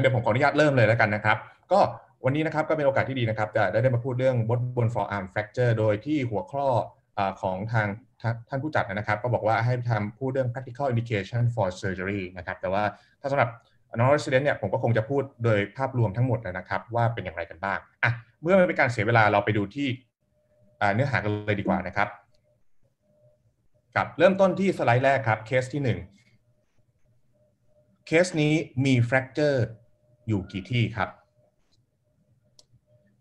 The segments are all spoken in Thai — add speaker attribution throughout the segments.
Speaker 1: เดี๋ยวผมขออนุญาตเริ่มเลยแล้วกันนะครับ ก็วันนี้นะครับก็เป็นโอกาสที่ดีนะครับ จะได้ได้มาพูดเรื่องบดบน forearm fracture โดยที่หัวข้อของทางท่านผู้จัดนะครับ ก็บอกว่าให้ทำพูดเรื่อง practical indication for surgery นะครับแต่ว่าถ้าสำหรับน้องร e s i d e n t เนี่ยผมก็คงจะพูดโดยภาพรวมทั้งหมดนะครับ ว่าเป็นอย่างไรกันบ้างอ่ะเมื่อไม่เป็นการเสียเวลาเราไปดูที่เนื้อหากันเลยดีกว่านะครับครับเริ่มต้นที่สไลด์แรกครับเคสที่1เคสนี้มี fracture อยู่กี่ที่ครับ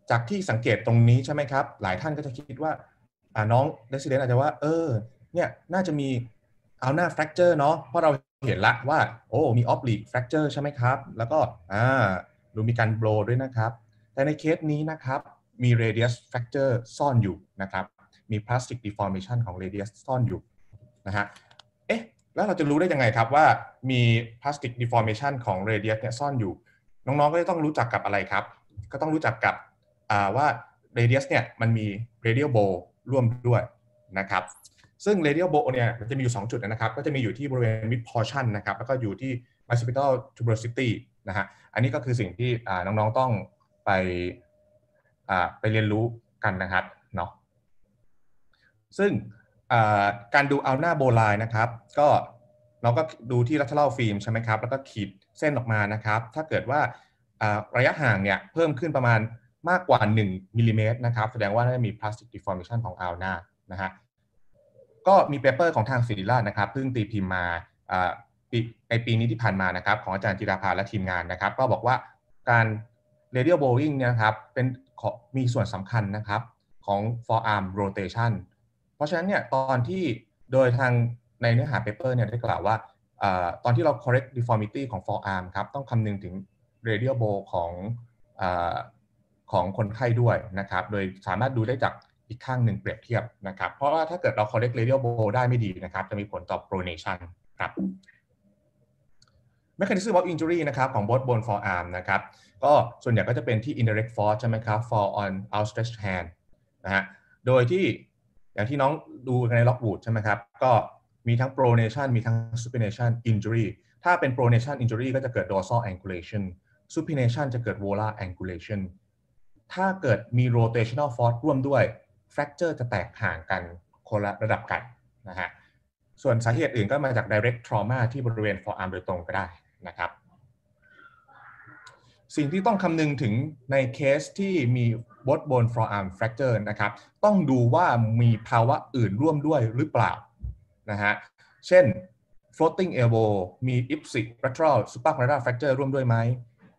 Speaker 1: จากที่สังเกตตรงนี้ใช่ไหมครับ หลายท่านก็จะคิดว่าน้องเดซิเดนอาจจะว่าเออเนี่ยน่าจะมีเอาหน้าแฟกเจอร์เนาะเพราะเราเห็นละว่า โอ้มีออฟลีกแฟกเจอร์ใช่ไหมครับ แล้วก็อ่าดูมีการโบรด้วยนะครับ แต่ในเคสนี้นะครับมี radius fracture ซ่อนอยู่นะครับ มี plastic deformation ของ radius ซ่อนอยู่นะฮะเอ๊ะแล้วเราจะรู้ได้ยังไงครับ ว่า มี plastic deformation ของ radius เนี่ยซ่อนอยู่น้องๆก็จะต้องรู้จักกับอะไรครับ ก็ต้องรู้จักกับว่า radius เนี่ยมันมี radial b o บร่วมด้วยนะครับ ซึ่ง radial b o บเนี่ยมันจะมีอยู่2จุดนะครับ ก็จะมีอยู่ที่บริเวณ mid portion นะครับ แล้วก็อยู่ที่ o c c ิ p i ท a l t u b e r o ิตี้นะฮะ อันนี้ก็คือสิ่งที่น้องๆต้องไปไปเรียนรู้กันนะครับ เนาะซึ่งการดูเอาหน้าโบไลนะครับก็เราก็ดูที่รัชเล่าฟิล์มใช่ไหมครับ แล้วก็ขีดเส้นออกมานะครับ ถ้าเกิดว่าระยะห่างเนี่ยเพิ่มขึ้นประมาณมากกว่า 1มิลิเมตรนะครับ แสดงว่าน่าจะมี plastic deformation ของอัลนานะฮะก็มีเปเปอร์ของทางศิริราชนะครับเพิ่งตีพิมพ์มาในปีนี้ที่ผ่านมานะครับ ของอาจารย์จิราภาและทีมงานนะครับ ก็บอกว่าการ radial bowing เนี่ยครับเป็นมีส่วนสำคัญนะครับของ forearm rotation เพราะฉะนั้นเนี่ยตอนที่โดยทางในเนื้อหาเปเปอร์เนี่ยได้กล่าวว่าตอนที่เรา correct deformity ของ forearm ครับต้องคำนึงถึง radial bow ของอของคนไข้ด้วยนะครับโดยสามารถดูได้จากอีกข้างหนึ่งเปรียบเทียบนะครับ เพราะว่าถ้าเกิดเรา correct radial bow ได้ไม่ดีนะครับจะมีผลต่อ pronation ครับ mechanism of injury นะครับของ both bone forearm นะครับก็ส่วนใหญ่ก็จะเป็นที่ indirect force ใช่ไหมครับ fall on outstretched hand นะฮะโดยที่อย่างที่น้องดูในล็อกบูดใช่ไหมครับก็มีทั้ง pronation มีทั้ง supination injury ถ้าเป็น pronation injury ก็จะเกิด dorsal angulation supination จะเกิด volar angulation ถ้าเกิดมี rotational force ร่วมด้วย fracture จะแตกห่างกันคนละระดับกันนะฮะ ส่วนสาเหตุอื่นก็มาจาก direct trauma ที่บริเวณ forearm โดยตรงก็ได้นะครับ สิ่งที่ต้องคำนึงถึงในเคสที่มี b o t bone forearm fracture นะครับ ต้องดูว่ามีภาวะอื่นร่วมด้วยหรือเปล่านะฮะ เช่น floating elbow มี ipsic lateral s u p r a p o l a y l r a r fracture ร่วมด้วยไหม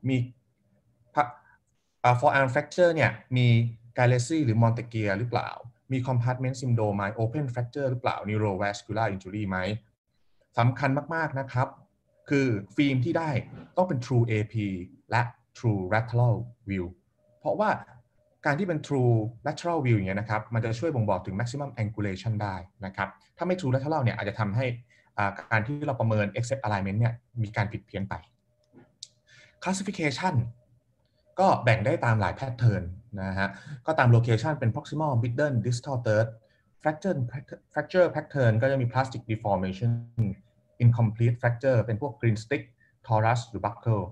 Speaker 1: มี forearm fracture เนี่ย มี g a l a x y หรือ Montegia หรือเปล่า มี compartment syndrome ไหม open fracture หรือเปล่า neurovascular injury ไหม สำคัญมากๆ นะครับ คือฟิล์มที่ได้ต้องเป็น true AP และ true lateral view เพราะว่าการที่เป็น true lateral view อย่างเงี้ยนะครับ มันจะช่วยบ่งบอกถึง maximum angulation ได้นะครับ ถ้าไม่ true lateral เนี่ย อาจจะทำให้การที่เราประเมิน e x c e p t alignment เนี่ย มีการผิดเพี้ยนไป classification ก็แบ่งได้ตามหลาย pattern นะฮะ ก็ตาม location เป็น proximal middle d i s t a l t r d fracture fracture pattern ก็จะมี plastic deformation incomplete fracture เป็นพวก green stick torus หรือ buckle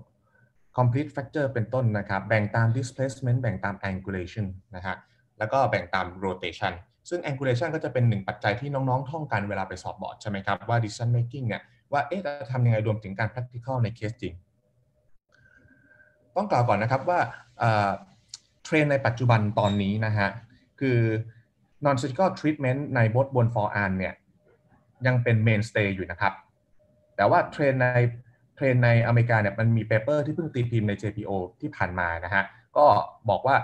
Speaker 1: complete fracture เป็นต้นนะครับ แบ่งตาม displacement แบ่งตาม angulation นะฮะแล้วก็แบ่งตาม rotation ซึ่ง angulation ก็จะเป็นหนึ่งปัจจัยที่น้องๆท่องกันเวลาไปสอบบอร์ดใช่ไหมครับว่า decision making เนี่ย ว่า เอ๊ะจะทำยังไงรวมถึงการ practical ในเคสจริง ต้องกล่าวก่อนนะครับว่าเทรนในปัจจุบันตอนนี้นะฮะคือ non surgical treatment ในบทบน for arm เนี่ยยังเป็น mainstay อยู่นะครับแต่ว่าเทรนในเทรนในอเมริกาเนี่ยมันมีเปเปอร์ที่เพิ่งตีพิมพ์ใน JPO ที่ผ่านมานะฮะก็บอกว่า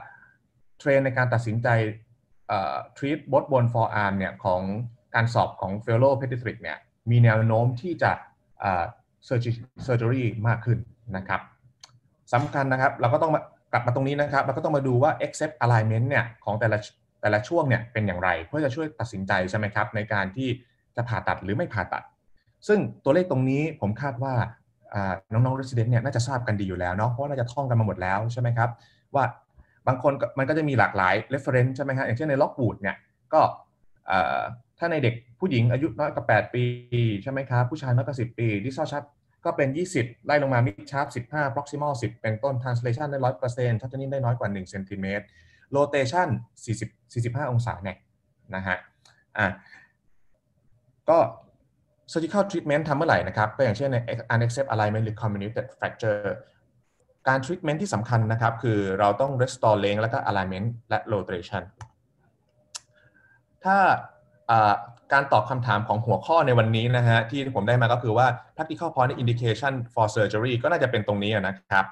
Speaker 1: เทรนในการตัดสินใจทรีตบดบนฟอร์อาร์มเนี่ยของการสอบของเฟลโลเพดิตริกเนี่ยมีแนวโน้มที่จะเซอร์เจอรี่มากขึ้นนะครับสำคัญนะครับ เราก็ต้องมากลับมาตรงนี้นะครับเราก็ต้องมาดูว่า accept alignment เนี่ยของแต่ละแต่ละช่วงเนี่ยเป็นอย่างไร เพื่อจะช่วยตัดสินใจใช่ไหมครับ ในการที่จะผ่าตัดหรือไม่ผ่าตัด ซึ่งตัวเลขตรงนี้ผมคาดว่าน้องๆร e s เ d e n t เนี่ยน่าจะทราบกันดีอยู่แล้วเนาะเพราะน่าจะท่องกันมาหมดแล้วใช่ไหมครับว่าบางคนมันก็จะมีหลากหลายเรฟเฟรนซ์ใช่ไหมครับ อย่างเช่นในล็อกบูดเนี่ยก็ถ้าในเด็กผู้หญิงอายุน้อยกว่า8ปีใช่ไหมครับผู้ชายน้อยกว่า10 ปีดิ่ิอัชัดก็เป็น 20 ไล่ลงมามิดชาร์ป15 proximal 10 เป็นต้น translation ได้รร้ออยเเป์ซ็นต์ทัชนิ่งได้น้อยกว่า1เซนติเมตร rotation 40 45 องศาเนี่ยนะฮะอ่ะก็ surgical treatment ทำเมื่อไหร่นะครับก็อย่างเช่นใน unaccept alignment หรือ comminuted fracture การ treatment ที่สำคัญนะครับ คือเราต้อง restore length แล้วก็ alignment และ rotation ถ้าการตอบคำถามของหัวข้อในวันนี้นะฮะที่ผมได้มาก็คือว่า practical point indication for surgery ก็น่าจะเป็นตรงนี้นะครับ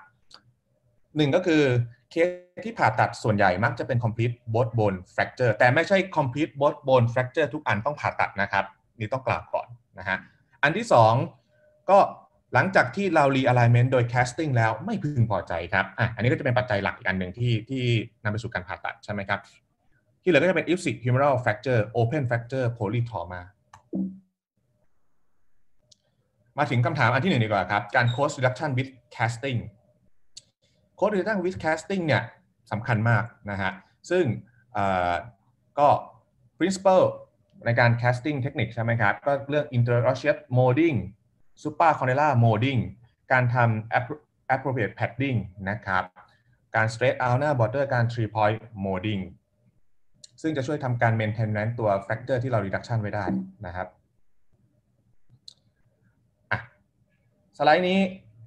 Speaker 1: หนึ่งก็คือเคสที่ผ่าตัดส่วนใหญ่มักจะเป็น complete both bone fracture แต่ไม่ใช่ complete both bone fracture ทุกอันต้องผ่าตัดนะครับนี่ต้องกล่าวก่อนนะฮะอันที่2ก็หลังจากที่เรารีอะไลเมนต์โดยแคสติ้งแล้วไม่พึงพอใจครับอ่ะอันนี้ก็จะเป็นปัจจัยหลักอีกอันหนึ่งที่ที่นำไปสู่การผ่าตัด ใช่ไหมครับ ที่เหลือก็จะเป็น ipsic humeral fracture open fracture polytrauma มาถึงคำถามอันที่หนึ่งดีกว่าครับ การ cost reduction with casting cost reduction with casting เนี่ยสำคัญมากนะฮะซึ่งก็ principle ในการ casting เทคนิคใช่ไหมครับ ก็เรื่อง interosseous molding super c o n n e l l a molding การทำ appropriate padding นะครับ การ straight out หน้า border การ three point molding ซึ่งจะช่วยทำการ maintenance ตัว factor ที่เรา reduction ไว้ได้นะครับสไลด์นี้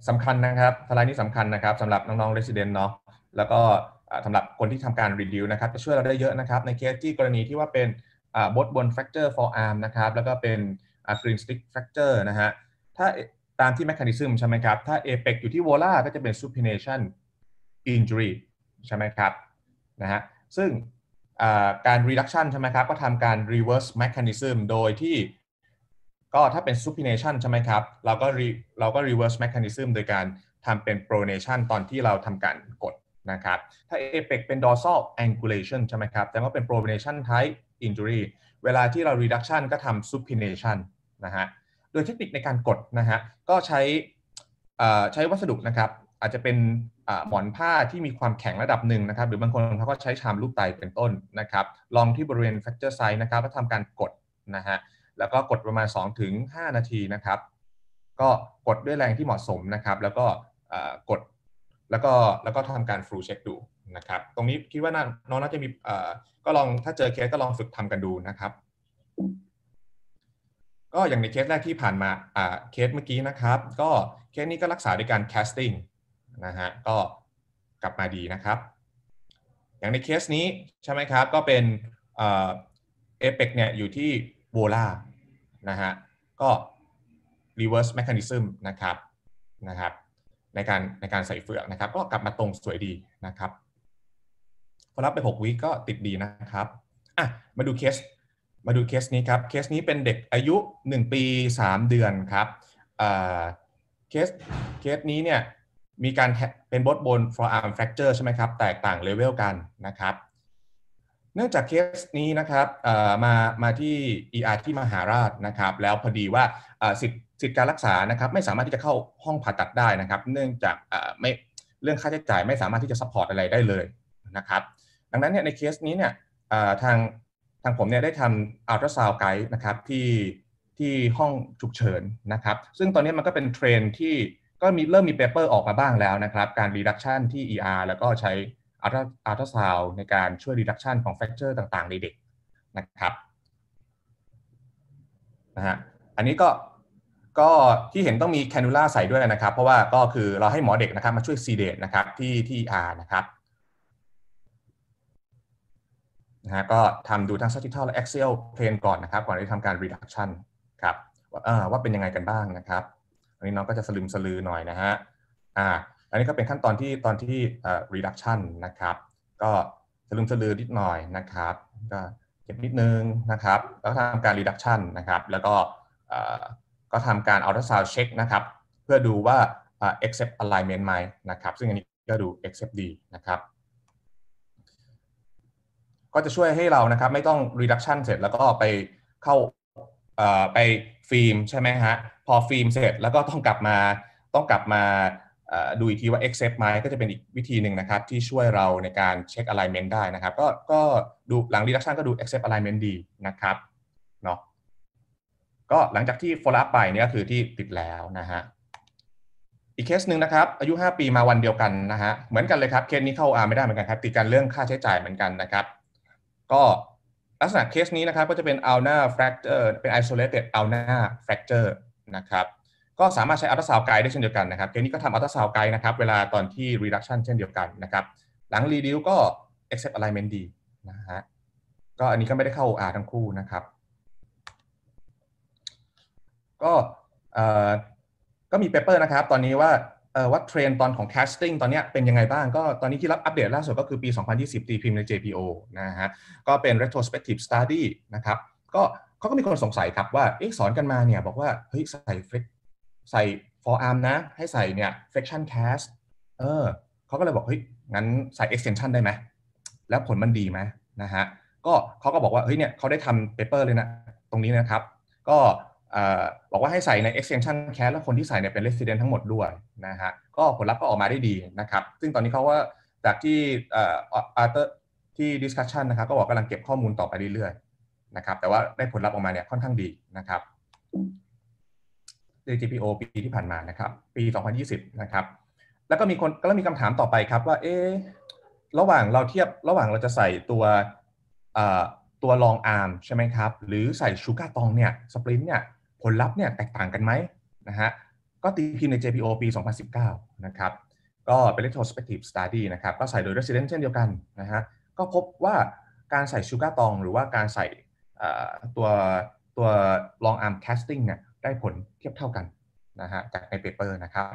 Speaker 1: สำคัญนะครับ สไลด์นี้สำคัญนะครับสำหรับน้องๆ resident เนาะ แล้วก็สำหรับคนที่ทำการ review นะครับจะช่วยเราได้เยอะนะครับ ในเคสที่กรณีที่ว่าเป็นบดบน fracture forearm นะครับ แล้วก็เป็น green stick fracture นะฮะ ถ้าตามที่แมคคานิซึมใช่ไหมครับ ถ้า apex อยู่ที่ vola ก็จะเป็น supination injury ใช่ไหมครับ นะฮะ ซึ่งการ reduction ใช่ไหมครับ ก็ทำการ reverse mechanism โดยที่ก็ถ้าเป็น supination ใช่ไหมครับ เราก็เราก็ reverse mechanism โดยการทำเป็น pronation ตอนที่เราทำการกดนะครับถ้า APEC เป็น dorsal angulation ใช่ไหมครับ แต่ว่าเป็น p r o n a t i o n type injury เวลาที่เรา reduction ก็ทำ supination นะฮะโดยเทคนิคในการกดนะฮะก็ใช้ใช้วัสดุนะครับอาจจะเป็นหมอนผ้าที่มีความแข็งระดับหนึ่งนะครับหรือบางคนเขาก็ใช้ชามลูกไตเป็นต้นนะครับลองที่บริเวณ fracture site นะครับแล้วทำการกดนะฮะแล้วก็กดประมาณ 2-5 นาทีนะครับก็กดด้วยแรงที่เหมาะสมนะครับแล้วก็กดแล้วก็แล้วก็ทำการฟลูเช็คดูนะครับ ตรงนี้คิดว่าน้องน่าจะมีก็ลองถ้าเจอเคสก็ลองฝึกทำกันดูนะครับ ก็อย่างในเคสแรกที่ผ่านมาเคสเมื่อกี้นะครับ ก็เคสนี้ก็รักษาด้วยการแคสติ้งนะฮะก็กลับมาดีนะครับ อย่างในเคสนี้ใช่ไหมครับก็เป็นเอเปกเนี่ยอยู่ที่โวล่านะฮะก็รเวิร์สแม e คานิซึมนะครับนะครับในการในการใส่เฟือกนะครับก็กลับมาตรงสวยดีนะครับพอรับไป 6 วิก็ติดดีนะครับอ่ะมาดูเคสมาดูเคสนี้ครับ เคสนี้เป็นเด็กอายุ 1 ปี 3 เดือนครับเคสเคสนี้เนี่ยมีการเป็นบดบน forearm fracture ใช่ไหมครับแตกต่างเลเวลกันนะครับ เนื่องจากเคสนี้นะครับมามาที่ ER ที่มหาราชนะครับแล้วพอดีว่าสิทธิิทธิการรักษานะครับไม่สามารถที่จะเข้าห้องผ่าตัดได้นะครับเนื่องจากไม่เรื่องค่าใช้จ่ายไม่สามารถที่จะซัพพอร์ตอะไรได้เลยนะครับดังนั้นเนี่ยในเคสนี้เนี่ยทางทางผมเนี่ยได้ทำอัลตราซาวด์ไกด์นะครับที่ที่ห้องฉุกเฉินนะครับ ซึ่งตอนนี้มันก็เป็นเทรนที่ก็มีเริ่มมีเปเปอร์ออกมาบ้างแล้วนะครับ การรีดักชันที่ ER แล้วก็ใช้อัลตราอัลตราซาวด์ในการช่วยรีดักชันของแฟกเจอร์ต่างๆ ในเด็กนะครับนะฮะอันนี้ก็ก็ที่เห็นต้องมีแคนูล่าใส่ด้วยนะครับ เพราะว่าก็คือเราให้หมอเด็กนะครับมาช่วยซีเดตนะครับที่ที่อานะครับนะฮะก็ทำดูทั้งสติทัลและ a x i เ l p l a n นก่อนนะครับก่อนที่ทำการ reduction ครับว่าเป็นยังไงกันบ้างนะครับ อันนี้น้องก็จะสลืมสลือหน่อยนะฮะอ่าอันนี้ก็เป็นขั้นตอนที่ตอนที่ reduction นะครับก็สลืมสลือนิดหน่อยนะครับ ก็เก็บนิดนึงนะครับแล้วทำการ reduction นะครับแล้วก็ก็ทำการอัลตราซาวด์เช็คนะครับเพื่อดูว่า accept alignment ไหมนะครับซึ่งอันนี้ก็ดู accept ดีนะครับ ก็จะช่วยให้เรานะครับ ไม่ต้อง reduction เสร็จแล้วก็ไปเข้าไปฟิล์มใช่ไหมฮะพอฟิล์มเสร็จแล้วก็ต้องกลับมาต้องกลับมาดูอีกทีว่า accept ไหมก็จะเป็นอีกวิธีหนึ่งนะครับ ที่ช่วยเราในการเช็ค alignment ได้นะครับก็ก็ดูหลัง reduction ก็ดู accept alignment ดีนะครับก็หลังจากที่โฟลับไปนี่ก็คือที่ติดแล้วนะฮะ อีกเคสหนึ่งนะครับอายุ 5 ปีมาวันเดียวกันนะฮะเหมือนกันเลยครับเคสนี้เข้าอาไม่ได้เหมือนกันครับติดกันเรื่องค่าใช้จ่ายเหมือนกันนะครับก็ลักษณะเคสนี้นะครับก็จะเป็นอัลนาแฟกเจอร์เป็น isolated อัลนาแฟกเจอร์นะครับก็สามารถใช้อัลตราซาวไกด์ได้เช่นเดียวกันนะครับเคสนี้ก็ทำอัลตราซาวไกด์นะครับ เวลาตอนที่ reduction เช่นเดียวกันนะครับหลัง reduce ก็ accept alignment ดีนะฮะก็อันนี้ก็ไม่ได้เข้าอาทั้งคู่นะครับก็ก็มีเปเปอร์นะครับ ตอนนี้ว่าว่าเทรนตอนของแคสติ้งตอนนี้เป็นยังไงบ้างก็ตอนนี้ที่รับอัปเดตล่าสุดก็คือปี 2020ตีพิมพ์ใน JPO นะฮะก็เป็น retrospective study นะครับก็เขาก็มีคนสงสัยครับว่าเอสอนกันมาเนี่ยบอกว่าเฮ้ยใส่ใส่ forearm นะ ให้ใส่เนี่ย flexion cast เออเขาก็เลยบอกเฮ้ยงั้นใส่ extension ได้ไหมแล้วผลมันดีไหมนะฮะก็เขาก็บอกว่าเฮ้ยเนี่ยเขาได้ทำเปเปอร์เลยนะตรงนี้นะครับ ก็บอกว่าให้ใส่ใน extension cast และคนที่ใส่เนี่ยเป็น resident ทั้งหมดด้วยนะฮะก็ผลลัพธ์ก็ออกมาได้ดีนะครับ ซึ่งตอนนี้เขาว่าจากที่ after ที่ discussion นะครับก็บอกกำลังเก็บข้อมูลต่อไปเรื่อยๆ นะครับ แต่ว่าได้ผลลัพธ์ออกมาเนี่ยค่อนข้างดีนะครับ JGPO ปีที่ผ่านมานะครับ ปี 2020 นะครับ แล้วก็มีคนก็มีคำถามต่อไปครับ ว่า เอ๊ระหว่างเราเทียบระหว่างเราจะใส่ตัวตัวลองอาร์มใช่ไหมครับหรือใส่ชูการ์ตองเนี่ยสปรินเนี่ยผลลัพธ์เนี่ยแตกต่างกันไหมนะฮะก็ตีพิมพ์ใน JPO ปี2019 นะครับ ก็เป็น retrospective study นะครับ ก็ใส่โดย resident เช่นเดียวกันนะฮะก็พบว่าการใส่ชูการ์ตอง หรือว่าการใส่ตัวตัว long arm casting เนี่ยได้ผลเทียบเท่ากันนะฮะจากใน paper นะครับ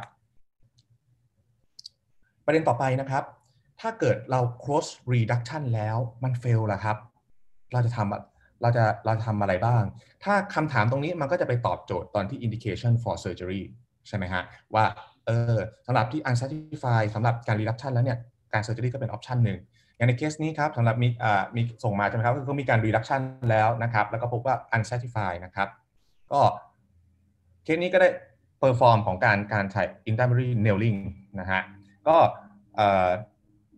Speaker 1: ประเด็นต่อไปนะครับ ถ้าเกิดเรา cross reduction แล้วมัน fail ล่ะครับ เราจะทำเราจะเราทำอะไรบ้าง ถ้าคำถามตรงนี้มันก็จะไปตอบโจทย์ตอนที่ indication for surgery ใช่ไหมฮะ ว่าเออสำหรับที่ unsatisfied สำหรับการ reduction แล้วเนี่ย การ surgery ก็เป็น option หนึ่ง อย่างในเคสนี้ครับสำหรับมีอ่ามีส่งมาใช่ไหมครับ ก็มีการ reduction แล้วนะครับ แล้วก็พบว่า unsatisfied นะครับ ก็เคสนี้ก็ได้ perform ของการการใช้ intermediary nailing นะฮะ ก็เอ่อ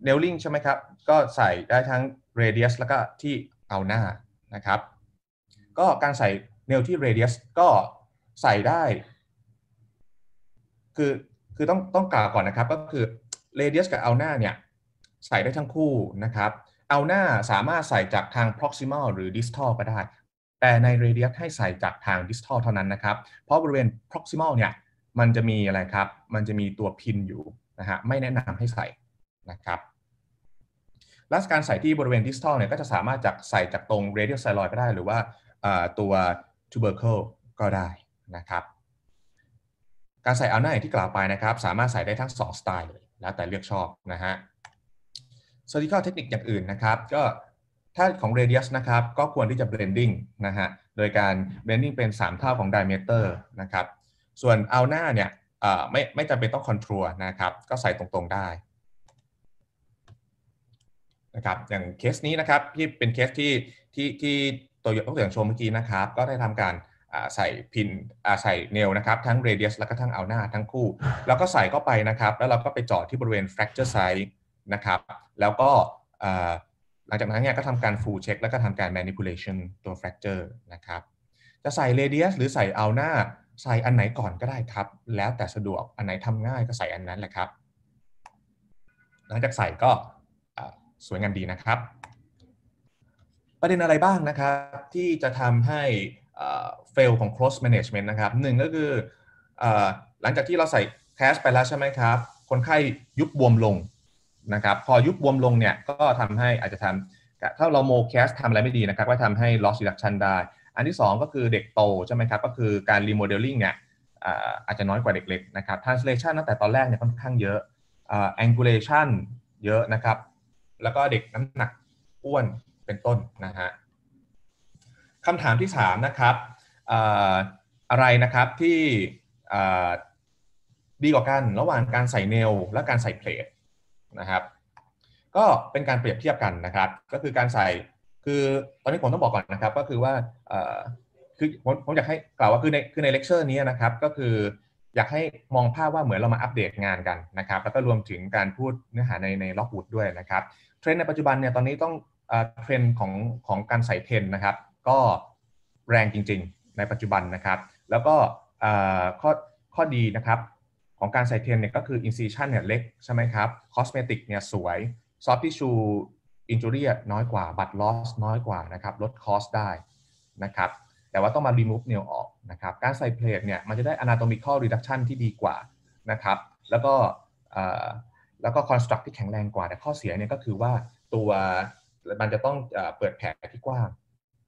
Speaker 1: nailing ใช่ไหมครับ ก็ใส่ได้ทั้ง radius แล้วก็ที่เอาหน้านะครับก็การใส่เนลที่ radius ก็ใส่ได้ คือคือต้องต้องกล่าวก่อนนะครับ ก็คือ radius กับ ulna เนี่ยใส่ได้ทั้งคู่นะครับ ulna สามารถใส่จากทาง proximal หรือ distal ก็ได้ แต่ใน radius ให้ใส่จากทาง distal เท่านั้นนะครับ เพราะบริเวณ proximal เนี่ยมันจะมีอะไรครับ มันจะมีตัวพินอยู่นะฮะไม่แนะนำให้ใส่นะครับและการใส่ที่บริเวณดิสทอลเนี่ยก็จะสามารถจากใส่จากตรงเรเดียลไซลอยก็ได้หรือว่าตัวทูเบอร์เคิลก็ได้นะครับ การใส่เอาหน้าอย่างที่กล่าวไปนะครับ สามารถใส่ได้ทั้ง 2 สไตล์เลยแล้วแต่เลือกชอบนะฮะ s u r g ค c a l เทคนิคอย่างอื่นนะครับ ก็ ถ้าของเรเดียสนะครับก็ควรที่จะเบรนดิ้งนะฮะโดยการเบรนดิ้งเป็น 3 เท่าของไดเมเตอร์นะครับส่วนเอาหน้าเนี่ยไม่ไม่จำเป็นต้องคอนโทรลนะครับก็ใส่ตรงๆได้นะครับอย่างเคสนี้นะครับที่เป็นเคสที่ที่ที่ตัวอย่างตัวอย่างโชว์เมื่อกี้นะครับก็ได้ทำการใส่พินใส่เนลนะครับ ทั้งเรเดียสแล้วก็ทั้งเอาหน้า ทั้งคู่ แล้วก็ใส่เข้าไปนะครับ แล้วเราก็ไปจอดที่บริเวณ fracture site นะครับแล้วก็หลังจากนั้นเนี่ยก็ทำการ full check แล้วก็ทำการ manipulation ตัว fracture นะครับจะใส่เรเดียสหรือใส่เอาหน้า ใส่อันไหนก่อนก็ได้ครับ แล้วแต่สะดวกอันไหนทำง่ายก็ใส่อันนั้นแหละครับ หลังจากใส่ก็สวยงามดีนะครับ ประเด็นอะไรบ้างนะครับที่จะทำให้เฟลของ cross management นะครับ หนึ่งก็คือหลังจากที่เราใส่ test ไปแล้วใช่ไหมครับ คนไข้ยุบบวมลงนะครับ พอยุบบวมลงเนี่ย ก็ทำให้อาจจะทำถ้าเราโมแคสทำอะไรไม่ดีนะครับก็ทำให้ loss reduction ได้ อันที่ 2 ก็คือเด็กโตใช่ไหมครับ ก็คือการ remodeling เนี่ยอาจจะน้อยกว่าเด็กเล็กนะครับ translation ตั้งแต่ตอนแรกเนี่ยค่อนข้างเยอะ angulation เยอะนะครับแล้วก็เด็กน้ำหนักอ้วนเป็นต้นนะฮะคำถามที่ 3 นะครับอะไรนะครับที่ดีกว่ากัน ระหว่างการใส่เนลและการใส่เพลทนะครับ ก็เป็นการเปรียบเทียบกันนะครับ ก็คือการใส่คือตอนนี้ผมต้องบอกก่อนนะครับก็คือว่าคือผมผมอยากให้กล่าวว่าคือ ในคือในเลคเชอร์นี้นะครับ ก็คืออยากให้มองภาพว่าเหมือนเรามาอัปเดตงานกันนะครับแล้วก็รวมถึงการพูดเนื้อหาในในล็อกวูดด้วยนะครับเทรนด์ในปัจจุบันเนี่ยตอนนี้ต้องเทรนด์ของของการใส่เพนนะครับ ก็แรงจริงๆในปัจจุบันนะครับ แล้วก็ข้อข้อดีนะครับของการใส่เพนเนี่ยก็คืออินซิชันเนี่ยเล็กใช่ไหมครับคอสเมติกเนี่ยสวยซอต์ท t t ชูอินจูเรียน้อยกว่าบัตรลอสน้อยกว่านะครับลดคอสได้นะครับแต่ว่าต้องมารีมูฟเนลออกนะครับการใส่เพลทเนี่ยมันจะได้อนาโตมิคอลรีดักชันที่ดีกว่านะครับ แล้วก็แล้วก็คอนสตรักที่แข็งแรงกว่า แต่ข้อเสียเนี่ยก็คือว่าตัวมันจะต้องเปิดแผลที่กว้าง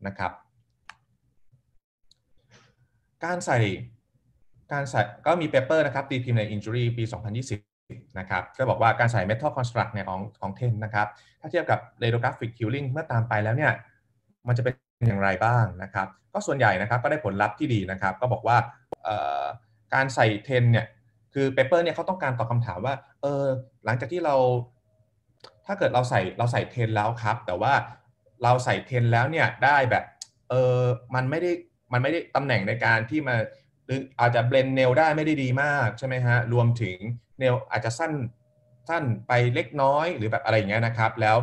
Speaker 1: นะครับ การใส่การใส่ก็มีเปเปอร์นะครับ ตีพิมพ์ใน Injury ปี 2020 นะครับก็บอกว่าการใส่เมทัลคอนสตรักในของของเทนนะครับ ถ้าเทียบกับเรโดกราฟิกคิลลิ่งเมื่อตามไปแล้วเนี่ย มันจะเป็นอย่างไรบ้างนะครับ ก็ส่วนใหญ่นะครับก็ได้ผลลัพธ์ที่ดีนะครับ ก็บอกว่าการใส่เทนเนี่ยคือเปเปอร์เนี่ยเขาต้องการตอบคาถามว่า เออ หลังจากที่เรา ถ้าเกิดเราใส่ เราใส่เทนแล้วครับ แต่ว่าเราใส่เทนแล้วเนี่ยได้แบบ เออมันไม่ได้ มันไม่ได้ตำแหน่งในการที่มา หรืออาจจะเบลนเนลได้ไม่ได้ดีมากใช่ไหมฮะ รวมถึงเนลอาจจะสั้นสั้นไปเล็กน้อยหรือแบบอะไรอย่างเงี้ยนะครับ แล้ว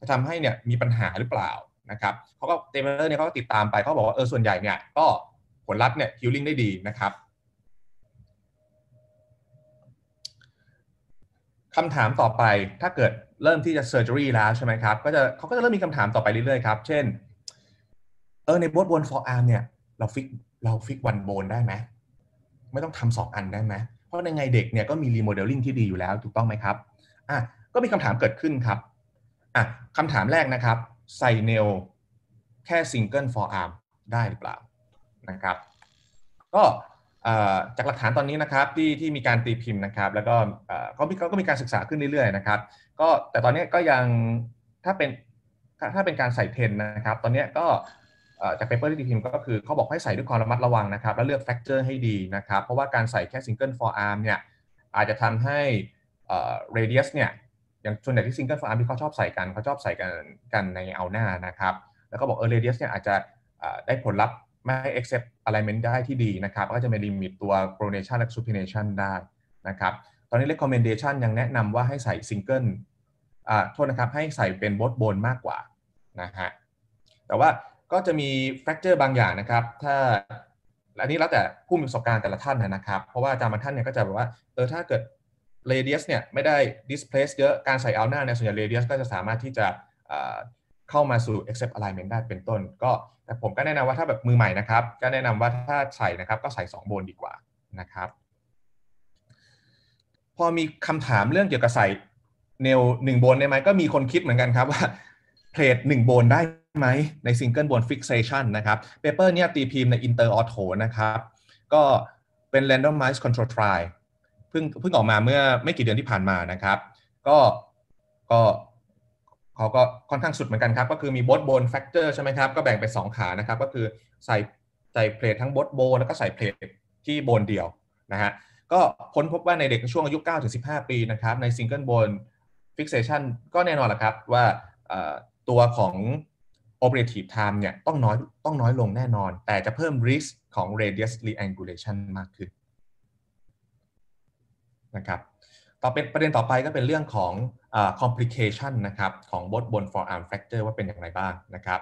Speaker 1: จะทำให้เนี่ยมีปัญหาหรือเปล่านะครับเขาก็เตมเมอร์เนี่ยเขาก็ติดตามไปเขาบอกว่า เออ ส่วนใหญ่เนี่ยก็ผลลัพธ์เนี่ยคิวลิ่งได้ดีนะครับคำถามต่อไปถ้าเกิดเริ่มที่จะเซอร์เจอรี่แล้วใช่ไหมครับก็จะเขาก็จะเริ่มมีคำถามต่อไปเรื่อยๆครับ เช่นเออในบทบนฟอร์อาร์มเนี่ยเราฟิกเราฟิกวันโบนได้ไหมไม่ต้องทำสองอันได้ไหมเพราะในไงเด็กเนี่ยก็มีรีโมเดลลิ่งที่ดีอยู่แล้วถูกต้องไหมครับอ่ะก็มีคำถามเกิดขึ้นครับอ่ะคำถามแรกนะครับ ใส่เนลแค่ซิงเกิลฟอร์อาร์มได้หรือเปล่านะครับ ก็จากหลักฐานตอนนี้นะครับที่ที่มีการตีพิมพ์นะครับแล้วก็เขาเขาก็มีการศึกษาขึ้นเรื่อยๆนะครับก็แต่ตอนนี้ก็ยังถ้าเป็นถ้าเป็นการใส่เทนนะครับตอนนี้ก็จากเปเปอร์ที่ตีพิมพ์ก็คือเขาบอกให้ใส่ด้วยความระมัดระวังนะครับแล้วเลือกแฟกเจอร์ให้ดีนะครับ เพราะว่าการใส่แค่ซิงเกิลฟอร์อาร์มเนี่ยอาจจะทำให้เรเดียสเนี่ยอย่างส่วนใหญ่ที่ซิงเกิลฟอร์อาร์มที่เขาชอบใส่กันเขาชอบใส่กันกันในเอาหน้านะครับแล้วก็บอกเออเรเดียสเนี่ยอาจจะได้ผลลัพธ์ไม่ accept alignment ได้ที่ดีนะครับก็จะมีลิมิตตัวโป r o n a t i o n และ supination ได้นะครับ ตอนนี้ recommendation ยังแนะนำว่าให้ใส่ single อ่าโทษนะครับ ให้ใส่เป็นบ o ส h b o มากกว่านะฮะแต่ว่าก็จะมี fracture บางอย่างนะครับ ถ้าอันนี้แล้วแต่ผู้มีประสบการณ์แต่ละท่านนะครับ เพราะว่าอาจารย์บางท่านเนี่ยก็จะแบบว่าเออถ้าเกิด radius เนี่ยไม่ได้ displace เยอะ การใส่เอาหน้าในส่วนใหญ่ radius ก็จะสามารถที่จะเข้ามาสู่ accept alignment ได้เป็นต้น ก็แต่ผมก็แนะนำว่าถ้าแบบมือใหม่นะครับ ก็แนะนำว่าถ้าใส่นะครับก็ใส่2บนดีกว่านะครับ พอมีคำถามเรื่องเกี่ยวกับใส่เนวหนึ่งโบนได้ไหมก็มีคนคิดเหมือนกันครับว่าเทรดหนึ่งโบนได้ไหมในซิงเกิลบนฟิกเซชันนะครับเปเปอร์เนี่ยตีพิมพ์ใน Inter Auto นะครับ ก็เป็น randomized control trial เพิ่งเพิ่งออกมาเมื่อไม่กี่เดือนที่ผ่านมานะครับ ก็ก็เขาก็ค่อนข้างสุดเหมือนกันครับ ก็คือมีบดโบนแฟกเตอร์ใช่ไหมครับ ก็แบ่งเป็น2ขานะครับ ก็คือใส่ใส่เพลททั้งบดโบนแล้วก็ใส่เพลทที่โบนเดียวนะฮะก็ค้นพบว่าในเด็กช่วงอายุ9ถึง15 ปีนะครับในซิงเกิลโบนฟิกเซชันก็แน่นอนแหละครับ ว่าตัวของอเปอเรทีฟไทม์เนี่ยต้องน้อยต้องน้อยลงแน่นอน แต่จะเพิ่มริส k ของ radius reangulation มากขึ้นนะครับต่อเป็นประเด็นต่อไปก็เป็นเรื่องของ complication นะครับของบดบน forearm fracture ว่าเป็นอย่างไรบ้างนะครับ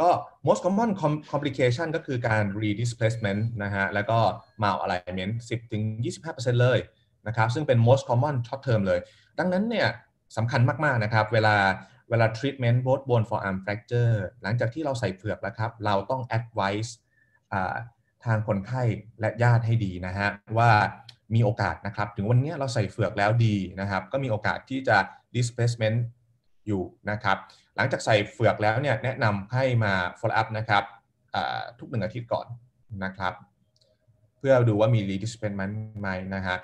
Speaker 1: ก็ most common complication ก็คือการ redisplacement นะฮะแล้วก็ malalignment 10ถึง25%เลยนะครับซึ่งเป็น most common short term เลย ดังนั้นเนี่ยสำคัญมากๆนะครับเวลาเวลา treatment both bone forearm fracture หลังจากที่เราใส่เผือกแล้วครับเราต้อง advise ทางคนไข้และญาติให้ดีนะฮะว่ามีโอกาสนะครับ ถึงวันนี้เราใส่เฟือกแล้วดีนะครับ ก็มีโอกาสที่จะ displacement อยู่นะครับ หลังจากใส่เฟือกแล้วเนี่ย แนะนำให้มา follow up นะครับทุกหนึ่งอาทิตย์ก่อนนะครับ เพื่อดูว่ามี redisplacement ไหมนะฮะ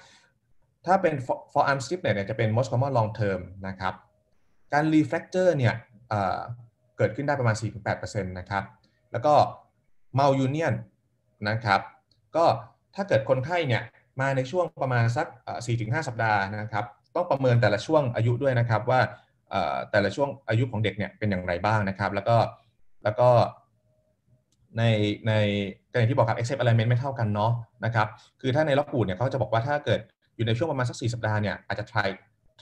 Speaker 1: ถ้าเป็น forearm slip เนี่ย จะเป็น most common long term นะครับ การ r e f r a c t o r เนี่ยเกิดขึ้นได้ประมาณ4-8%นะครับ แล้วก็ mal union นะครับ ก็ถ้าเกิดคนไข้เนี่ยมาในช่วงประมาณสัก 4-5 สัปดาห์นะครับ ต้องประเมินแต่ละช่วงอายุด้วยนะครับว่าแต่ละช่วงอายุของเด็กเนี่ยเป็นอย่างไรบ้างนะครับ แล้วก็แล้วก็ในในการที่บอกครับ e x c e p t alignment ไม่เท่ากันเนาะนะครับ คือถ้าในล็อกบูดเนี่ยเขาจะบอกว่าถ้าเกิดอยู่ในช่วงประมาณสัก 4 สัปดาห์เนี่ยอาจจะ try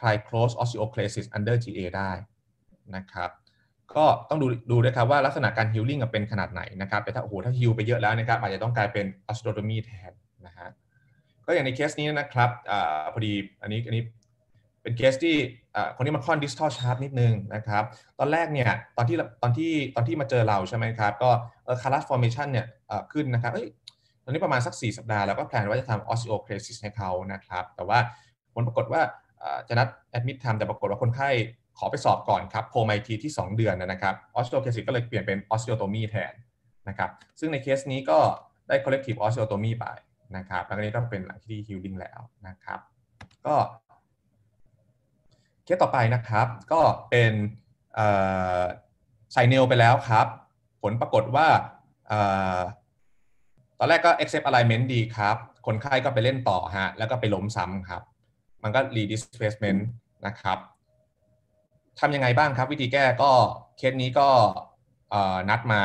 Speaker 1: try close osteoclasis under GA ได้นะครับ ก็ต้องดูดูด้วยครับว่าลักษณะการ healing เป็นขนาดไหนนะครับแต่ถ้าโอ้โหถ้า heal ไปเยอะแล้วนะครับอาจจะต้องกลายเป็น osteotomy แทนนะฮะก็อย่างในเคสนี้นะครับอพอดีอันนี้อันนี้เป็นเคสที่คนที่มาค่อนดิสทอชาร์ตนิดนึงนะครับ ตอนแรกเนี่ย ตอนที่ตอนที่ตอนที่มาเจอเราใช่ไหมครับ ก็คาร์ลัสฟอร์เมชันเนี่ยขึ้นนะครับ เอ้ยตอนนี้ประมาณสัก 4 สัปดาห์แล้วก็แพลนว่าจะทำออสซิโอเครซิสให้เขานะครับ แต่ว่าผลปรากฏว่าจะนัดแอดมิดทำแต่ปรากฏว่าคนไข้ ขอไปสอบก่อนครับโพไมทีที่ 2 เดือนนะครับออสโอเคซิสก็เลยเปลี่ยนเป็นออสโอโตมีแทนนะครับ ซึ่งในเคสนี้ก็ได้ c ล l l e c ทีออสซิโอโตมีไปนะครับแล้วก็นี้ก็เป็นหลังที่ฮิลลิ่งแล้วนะครับ ก็เคสต่อไปนะครับ ก็เป็นใส่เนลไปแล้วครับ ผลปรากฏว่า ตอนแรกก็ accept alignment ดีครับ คนไข้ก็ไปเล่นต่อฮะ แล้วก็ไปล้มซ้ำครับ มันก็ redisplacement นะครับ ทำยังไงบ้างครับ วิธีแก้ก็เคสนี้ก็นัดมา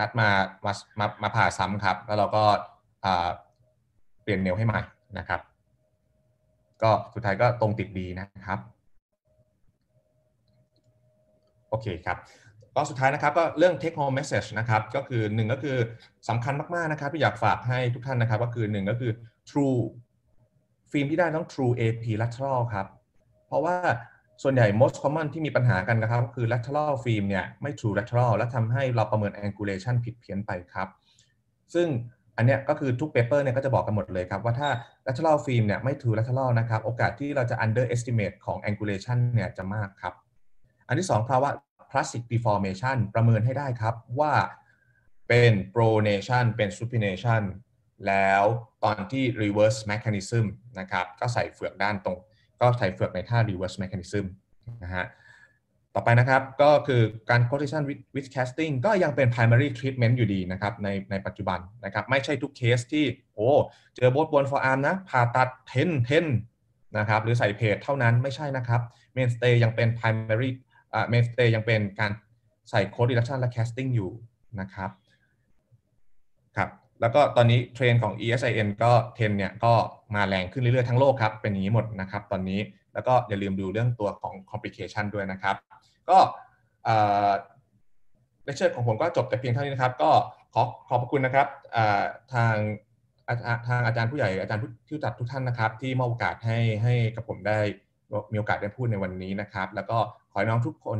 Speaker 1: นัดมามา มามาผ่าซ้ำครับ แล้วเราก็เปลี่ยนเนลให้ใหม่นะครับก็สุดท้ายก็ตรงติดดี นะครับ โอเคครับก็สุดท้ายนะครับก็เรื่อง take home message นะครับก็คือหนึ่งก็คือสำคัญมากๆนะครับที่อยากฝากให้ทุกท่านนะครับ ก็คือหนึ่งก็คือ true ฟิล์มที่ได้ต้อง true AP lateral ครับเพราะว่าส่วนใหญ่ most common ที่มีปัญหากันนะครับก็คือ lateral ฟิล์มเนี่ยไม่ true lateral และทำให้เราประเมิน angulation ผิดเพี้ยนไปครับ ซึ่งอันเนี้ยก็คือทุกเปเปอร์เนี่ยก็จะบอกกันหมดเลยครับว่าถ้า lateral film เนี่ยไม่ถือ lateral นะครับ โอกาสที่เราจะ underestimate ของ angulation เนี่ยจะมากครับ อันที่2ภาวะ plastic deformation ประเมินให้ได้ครับว่าเป็น pronation เป็น supination แล้วตอนที่ reverse mechanism นะครับ ก็ใส่เฟือกด้านตรงก็ใส่เฟือกในท่า reverse mechanism นะฮะต่อไปนะครับ ก็คือการ correlation with, with casting ก็ยังเป็น primary treatment อยู่ดีนะครับในในปัจจุบันนะครับ ไม่ใช่ทุกเคสที่โอ้เจอบดบน forearm นะผ่าตัดเทนเทนนะครับ หรือใส่เพจเท่านั้นไม่ใช่นะครับ mainstay ยังเป็น primary อ่า mainstay ยังเป็นการใส่ correlation และ casting อยู่นะครับครับ แล้วก็ตอนนี้เทรนของ ESIN ก็เทรนเนี่ย ก็มาแรงขึ้นเรื่อยๆทั้งโลกครับ เป็นอย่างนี้หมดนะครับ ตอนนี้แล้วก็อย่าลืมดูเรื่องตัวของ complication ด้วยนะครับก็เลคเชอร์ของผมก็จบแต่เพียงเท่านี้นะครับ ก็ขอขอบพระคุณนะครับทางทางอาจารย์ผู้ใหญ่อาจารย์ที่จัดทุกท่านนะครับ ที่มอบโอกาสให้ให้กับผมได้มีโอกาสได้พูดในวันนี้นะครับ แล้วก็ขอให้น้องทุกคน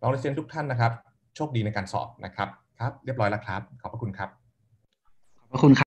Speaker 1: น้องเลเซนทุกท่านนะครับโชคดีในการสอบนะครับครับ เรียบร้อยแล้วครับขอบพระคุณครับขอบพระคุณครับ